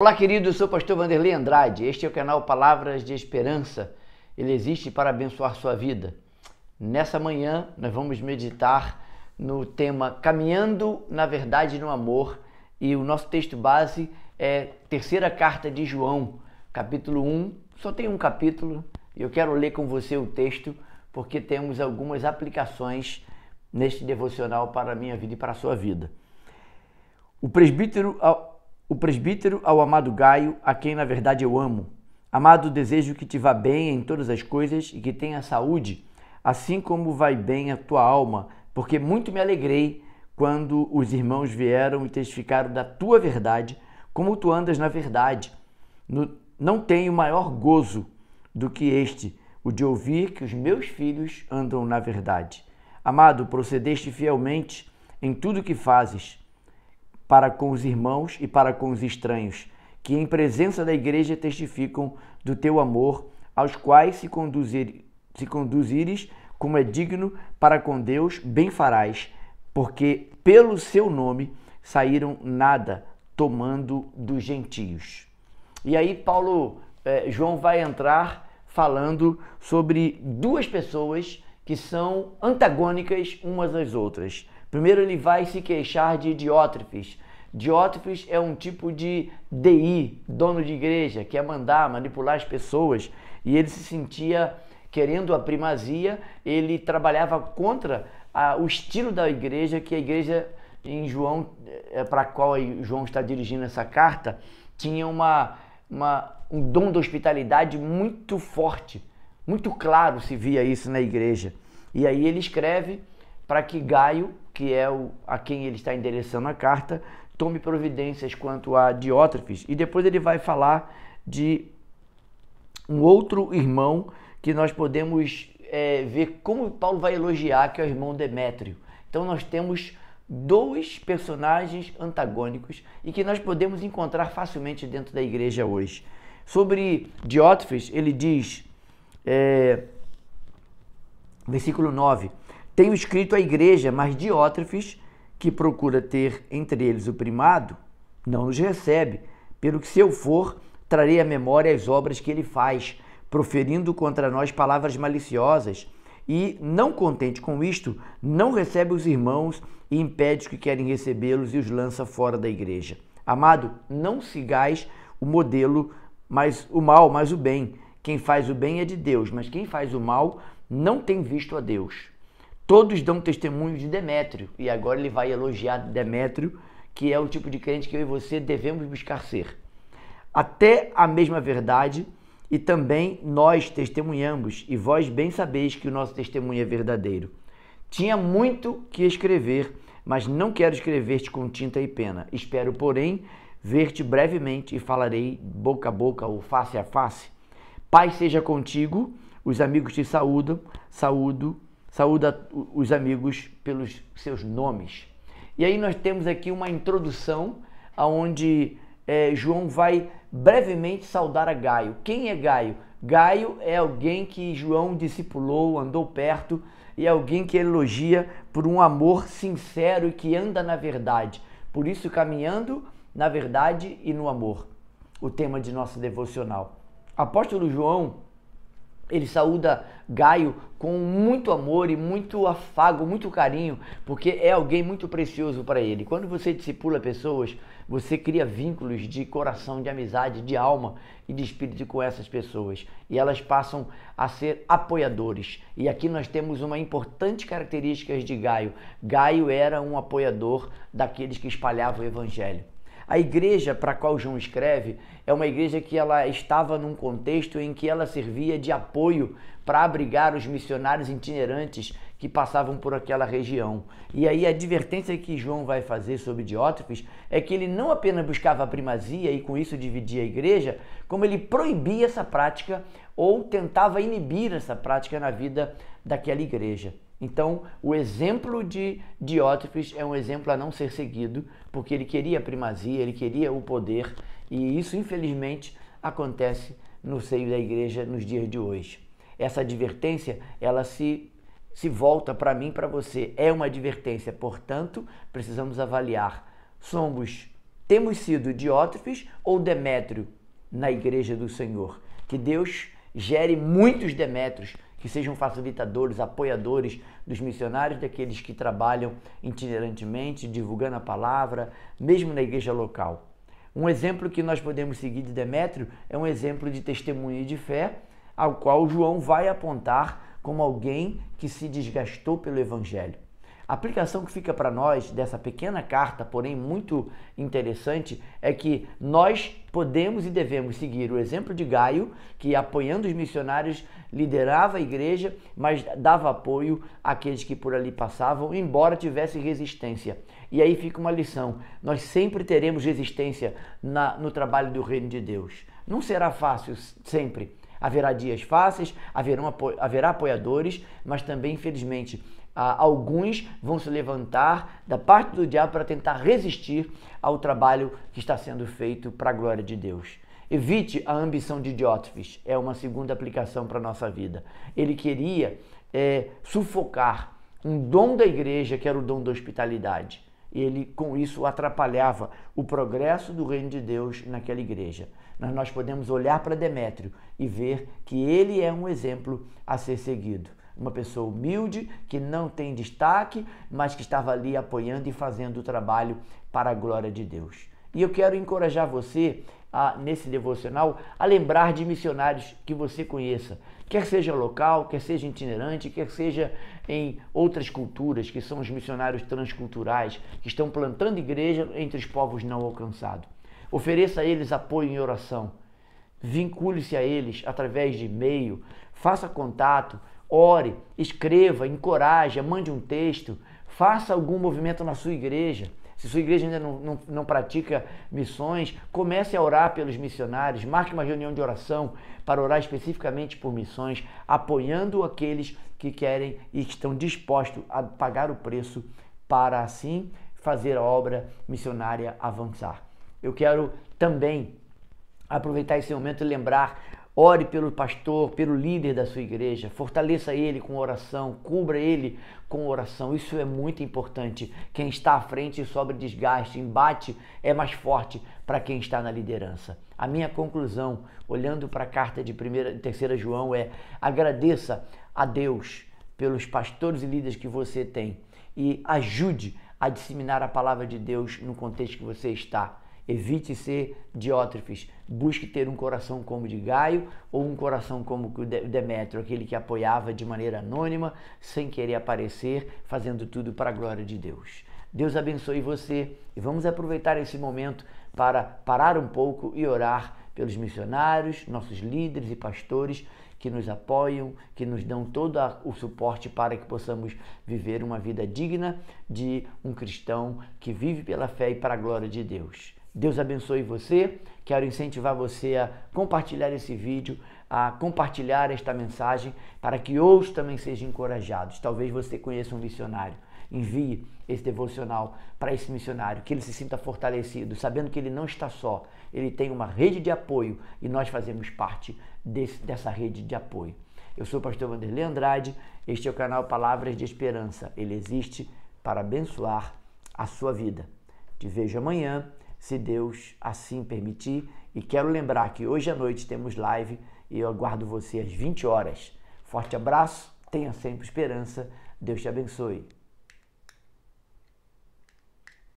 Olá, querido, eu sou o pastor Vanderlei Andrade. Este é o canal Palavras de Esperança. Ele existe para abençoar sua vida. Nessa manhã, nós vamos meditar no tema Caminhando na Verdade no Amor e o nosso texto base é Terceira Carta de João, capítulo 1. Só tem um capítulo e eu quero ler com você o texto porque temos algumas aplicações neste devocional para a minha vida e para a sua vida. O presbítero o presbítero ao amado Gaio, a quem na verdade eu amo. Amado, desejo que te vá bem em todas as coisas e que tenha saúde, assim como vai bem a tua alma, porque muito me alegrei quando os irmãos vieram e testificaram da tua verdade, como tu andas na verdade. No, não tenho maior gozo do que este, o de ouvir que os meus filhos andam na verdade. Amado, procedeste fielmente em tudo o que fazes para com os irmãos e para com os estranhos, que em presença da igreja testificam do teu amor, aos quais se, conduzir, se conduzires como é digno para com Deus, bem farás, porque pelo seu nome saíram nada, tomando dos gentios. E aí Paulo eh, João vai entrar falando sobre duas pessoas que são antagônicas umas às outras. Primeiro, ele vai se queixar de Diótrefes. Diótrefes é um tipo de DI, dono de igreja, que é mandar, manipular as pessoas. E ele se sentia querendo a primazia, ele trabalhava contra a, o estilo da igreja, que a igreja em João, eh, para a qual João está dirigindo essa carta, tinha uma, uma, um dom da hospitalidade muito forte, muito claro se via isso na igreja. E aí ele escreve para que Gaio que é o, a quem ele está endereçando a carta, tome providências quanto a Diótrefes. E depois ele vai falar de um outro irmão que nós podemos é, ver como Paulo vai elogiar, que é o irmão Demétrio. Então nós temos dois personagens antagônicos e que nós podemos encontrar facilmente dentro da igreja hoje. Sobre Diótrefes, ele diz, é, versículo 9, tenho escrito à igreja, mas Diótrefes, que procura ter entre eles o primado, não nos recebe, pelo que se eu for, trarei à memória as obras que ele faz, proferindo contra nós palavras maliciosas. E, não contente com isto, não recebe os irmãos e impede os que querem recebê-los e os lança fora da igreja. Amado, não sigais o modelo, mas o mal, mas o bem. Quem faz o bem é de Deus, mas quem faz o mal não tem visto a Deus todos dão testemunho de Demétrio. E agora ele vai elogiar Demétrio, que é o tipo de crente que eu e você devemos buscar ser. Até a mesma verdade, e também nós testemunhamos, e vós bem sabeis que o nosso testemunho é verdadeiro. Tinha muito que escrever, mas não quero escrever-te com tinta e pena. Espero, porém, ver-te brevemente e falarei boca a boca ou face a face. Paz seja contigo, os amigos te saúdam, saúdo saúda os amigos pelos seus nomes. E aí nós temos aqui uma introdução aonde é, João vai brevemente saudar a Gaio. Quem é Gaio? Gaio é alguém que João discipulou, andou perto e é alguém que elogia por um amor sincero e que anda na verdade. Por isso, caminhando na verdade e no amor, o tema de nosso devocional. Apóstolo João ele saúda Gaio com muito amor e muito afago, muito carinho, porque é alguém muito precioso para ele. Quando você discipula pessoas, você cria vínculos de coração, de amizade, de alma e de espírito com essas pessoas. E elas passam a ser apoiadores. E aqui nós temos uma importante característica de Gaio. Gaio era um apoiador daqueles que espalhavam o evangelho. A igreja para a qual João escreve é uma igreja que ela estava num contexto em que ela servia de apoio para abrigar os missionários itinerantes que passavam por aquela região. E aí a advertência que João vai fazer sobre Diótrefes é que ele não apenas buscava a primazia e com isso dividia a igreja, como ele proibia essa prática ou tentava inibir essa prática na vida daquela igreja. Então, o exemplo de Diótrefes é um exemplo a não ser seguido, porque ele queria a primazia, ele queria o poder, e isso, infelizmente, acontece no seio da igreja nos dias de hoje. Essa advertência, ela se se volta para mim, para você. É uma advertência, portanto, precisamos avaliar. Somos temos sido Diótrefes ou Demétrio na igreja do Senhor? Que Deus gere muitos Demétrios que sejam facilitadores, apoiadores dos missionários, daqueles que trabalham itinerantemente, divulgando a palavra, mesmo na igreja local. Um exemplo que nós podemos seguir de Demétrio é um exemplo de testemunho de fé, ao qual João vai apontar como alguém que se desgastou pelo evangelho. A aplicação que fica para nós dessa pequena carta, porém muito interessante, é que nós podemos e devemos seguir o exemplo de Gaio, que apoiando os missionários liderava a igreja, mas dava apoio àqueles que por ali passavam, embora tivesse resistência. E aí fica uma lição: nós sempre teremos resistência na, no trabalho do reino de Deus. Não será fácil sempre, Haverá dias fáceis, haverão, haverá apoiadores, mas também, infelizmente, alguns vão se levantar da parte do diabo para tentar resistir ao trabalho que está sendo feito para a glória de Deus. Evite a ambição de Diótrefes, é uma segunda aplicação para a nossa vida. Ele queria é, sufocar um dom da igreja que era o dom da hospitalidade ele com isso atrapalhava o progresso do reino de Deus naquela igreja. Mas nós podemos olhar para Demétrio e ver que ele é um exemplo a ser seguido. Uma pessoa humilde, que não tem destaque, mas que estava ali apoiando e fazendo o trabalho para a glória de Deus. E eu quero encorajar você, a, nesse devocional, a lembrar de missionários que você conheça, quer seja local, quer seja itinerante, quer seja em outras culturas, que são os missionários transculturais, que estão plantando igreja entre os povos não alcançados. Ofereça a eles apoio em oração. Vincule-se a eles através de e-mail, faça contato, ore, escreva, encoraje, mande um texto, faça algum movimento na sua igreja. Se sua igreja ainda não, não, não pratica missões, comece a orar pelos missionários, marque uma reunião de oração para orar especificamente por missões, apoiando aqueles que querem e que estão dispostos a pagar o preço para assim fazer a obra missionária avançar. Eu quero também aproveitar esse momento e lembrar Ore pelo pastor, pelo líder da sua igreja, fortaleça ele com oração, cubra ele com oração. Isso é muito importante. Quem está à frente sobre desgaste, embate é mais forte para quem está na liderança. A minha conclusão, olhando para a carta de 1 terceira João é: agradeça a Deus pelos pastores e líderes que você tem e ajude a disseminar a palavra de Deus no contexto que você está. Evite ser diótrefes. Busque ter um coração como o de Gaio ou um coração como o Demétrio, aquele que apoiava de maneira anônima, sem querer aparecer, fazendo tudo para a glória de Deus. Deus abençoe você e vamos aproveitar esse momento para parar um pouco e orar pelos missionários, nossos líderes e pastores que nos apoiam, que nos dão todo o suporte para que possamos viver uma vida digna de um cristão que vive pela fé e para a glória de Deus. Deus abençoe você. Quero incentivar você a compartilhar esse vídeo, a compartilhar esta mensagem para que outros também sejam encorajados. Talvez você conheça um missionário. Envie esse devocional para esse missionário, que ele se sinta fortalecido, sabendo que ele não está só. Ele tem uma rede de apoio e nós fazemos parte desse, dessa rede de apoio. Eu sou o pastor Vanderlei Andrade. Este é o canal Palavras de Esperança. Ele existe para abençoar a sua vida. Te vejo amanhã se Deus assim permitir. E quero lembrar que hoje à noite temos live e eu aguardo você às 20 horas. Forte abraço, tenha sempre esperança, Deus te abençoe.